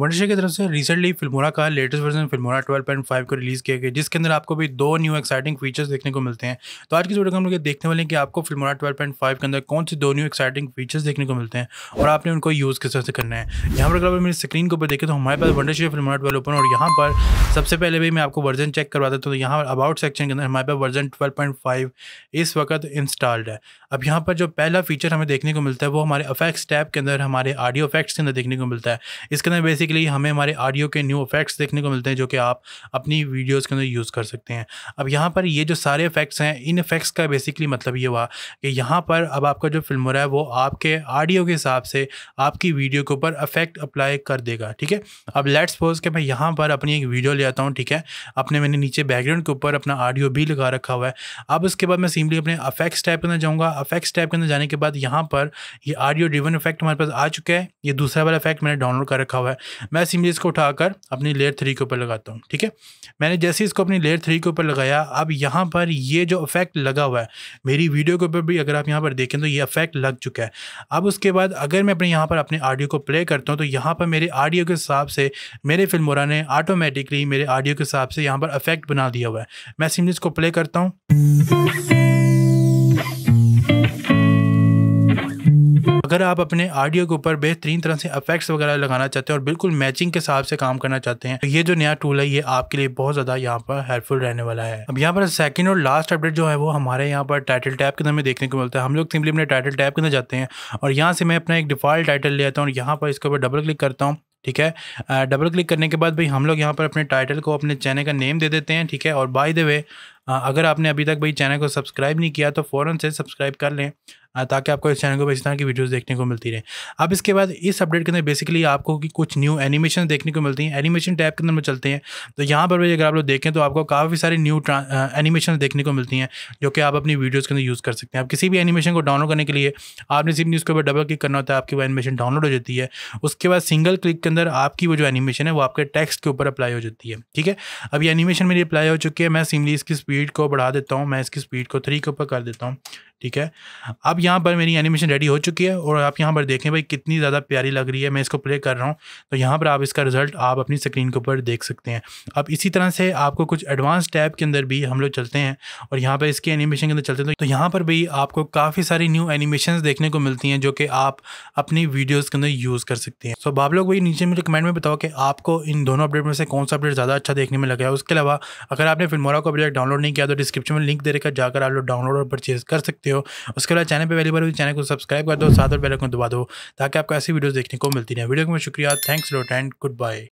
वंडरशे की तरफ से रिसेंटली फिल्मोरा का लेटेस्ट वर्जन फिल्मोरा 12.5 को रिलीज़ किया गया जिसके अंदर आपको भी दो न्यू एक्साइटिंग फीचर्स देखने को मिलते हैं तो आज की वीडियो हम लोग देखने वाले हैं कि आपको फिल्मोरा 12.5 के अंदर कौन से दो न्यू एक्साइटिंग फीचर्स देखने को मिलते हैं और आपने उनको यूज़ किस तरह से करना है यहाँ पर अगर मेरी स्क्रीन के ऊपर देखें तो हमारे पास शेयर फिल्मोरा ट्वेल्व ओपन और यहाँ पर सबसे पहले भी मैं आपको वर्जन चेक करवा देता हूँ तो यहाँ पर अबाउट सेक्शन के अंदर हमारे पास वर्जन ट्वेल्व इस वक्त इंस्टॉल्ड है अब यहाँ पर जो पहला फीचर हमें देखने को मिलता है वो हमारे अफेक्ट्स टैब के अंदर हमारे ऑडियो अफेक्ट्स के अंदर देखने को मिलता है इसके अंदर बेसिक बेसिकली हमें हमारे ऑडियो के न्यू इफेक्ट्स देखने को मिलते हैं जो कि आप अपनी वीडियोज़ के अंदर यूज़ कर सकते हैं अब यहाँ पर ये जो सारे इफेक्ट्स हैं इन इफेक्ट्स का बेसिकली मतलब ये हुआ कि यहाँ पर अब आपका जो फिल्म है वो आपके ऑडियो के हिसाब से आपकी वीडियो के ऊपर अफेक्ट अप्लाई कर देगा ठीक है अब लेट्स सपोज कि मैं यहाँ पर अपनी एक वीडियो ले आता हूँ ठीक है अपने मैंने नीचे बैकग्राउंड के ऊपर अपना ऑडियो भी लगा रखा हुआ है अब उसके बाद मैं सिंपली अपने अफेक्ट्स टाइप के अंदर जाऊँगा अफेक्ट्स टाइप के अंदर जाने के बाद यहाँ पर ये ऑडियो ड्रिवन इफेक्ट हमारे पास आ चुका है ये दूसरा वाला इफेक्ट मैंने डाउनलोड कर रखा हुआ है मैं सिमली इसको उठाकर अपनी लेयर थ्री के ऊपर लगाता हूँ ठीक है मैंने जैसे इसको अपनी लेयर थ्री के ऊपर लगाया अब यहाँ पर ये जो इफेक्ट लगा हुआ है मेरी वीडियो के ऊपर भी अगर आप यहाँ पर देखें तो ये इफेक्ट लग चुका है अब उसके बाद अगर मैं अपने यहाँ पर अपने ऑडियो को प्ले करता हूँ तो यहाँ पर मेरे ऑडियो के हिसाब से मेरे फिल्मोरा ने ऑटोमेटिकली मेरे ऑडियो के हिसाब से यहाँ पर अफेक्ट बना दिया हुआ है मैं सिमली इसको प्ले करता हूँ अगर आप अपने ऑडियो के ऊपर बेहतरीन तरह से अफेक्ट्स वगैरह लगाना चाहते हैं और बिल्कुल मैचिंग के हिसाब से काम करना चाहते हैं तो ये जो नया टूल है ये आपके लिए बहुत ज़्यादा यहाँ पर हेल्पफुल रहने वाला है अब यहाँ पर सेकंड और लास्ट अपडेट जो है वो हमारे यहाँ पर टाइटल टैप के अंदर में देखने को मिलता है हम लोग सिंपली अपने टाइटल टैप के अंदर जाते हैं और यहाँ से मैं अपना एक डिफॉल्ट टाइटल ले आता हूँ और यहाँ पर इसके ऊपर डबल क्लिक करता हूँ ठीक है डबल क्लिक करने के बाद भाई हम लोग यहाँ पर अपने टाइटल को अपने चैनल का नेम दे देते हैं ठीक है और बाय द वे अगर आपने अभी तक भाई चैनल को सब्सक्राइब नहीं किया तो फ़ौरन से सब्सक्राइब कर लें ताकि आपको इस चैनल को तरह की वीडियोस देखने को मिलती रहे अब इसके बाद इस अपडेट के अंदर बेसिकली आपको कि कुछ न्यू एनिमेशन देखने को मिलती हैं एनिमेशन टैब के अंदर में चलते हैं तो यहाँ पर भी अगर आप लोग देखें तो आपको काफ़ी सारी न्यू एनिमेशन देखने को मिलती हैं जो कि आप अपनी वीडियोज़ के अंदर यूज़ कर सकते हैं आप किसी भी एनिमेशन को डाउनलोड करने के लिए आपने सिर्फ न्यूज़ के ऊपर डबल क्लिक करना होता है आपकी वो एनिमेशन डाउनलोड हो जाती है उसके बाद सिंगल क्लिक के अंदर आपकी वो जो एनिमेशन है वो आपके टेक्स्ट के ऊपर अप्लाई हो जाती है ठीक है अब ये एनिमेशन मेरी अप्लाई हो चुकी है मैं सिमली इसकी स्पीड को बढ़ा देता हूँ मैं इसकी स्पीड को थ्री के ऊपर कर देता हूँ ठीक है अब यहाँ पर मेरी एनिमेशन रेडी हो चुकी है और आप यहाँ पर देखें भाई कितनी ज़्यादा प्यारी लग रही है मैं इसको प्ले कर रहा हूँ तो यहाँ पर आप इसका रिजल्ट आप अपनी स्क्रीन के ऊपर देख सकते हैं अब इसी तरह से आपको कुछ एडवांस टैब के अंदर भी हम लोग चलते हैं और यहाँ पर इसके एनिमेशन के अंदर चलते हैं तो यहाँ पर भी आपको काफ़ी सारी न्यू एनिमेशन देखने को मिलती हैं जो कि आप अपनी वीडियोज़ के अंदर यूज़ कर सकते हैं सो आप लोग भाई नीचे मुझे कमेंट में बताओ कि आपको इन दोनों अपडेट में से कौन सा अपडेट ज़्यादा अच्छा देखने में लगा है उसके अलावा अगर आपने फिल्मोरा को अपडेट डाउनलोड नहीं किया तो डिस्क्रिप्शन में लिंक दे रखा जाकर आप लोग डाउनलोड और परचेज़ कर सकते हो उसके अलावा चैनल पर पे पहली बार तो चैनल को सब्सक्राइब कर दो साथ और बेल आइकन दबा दो ताकि आपको ऐसी वीडियोस देखने को मिलती रहे वीडियो में शुक्रिया thanks lot and good bye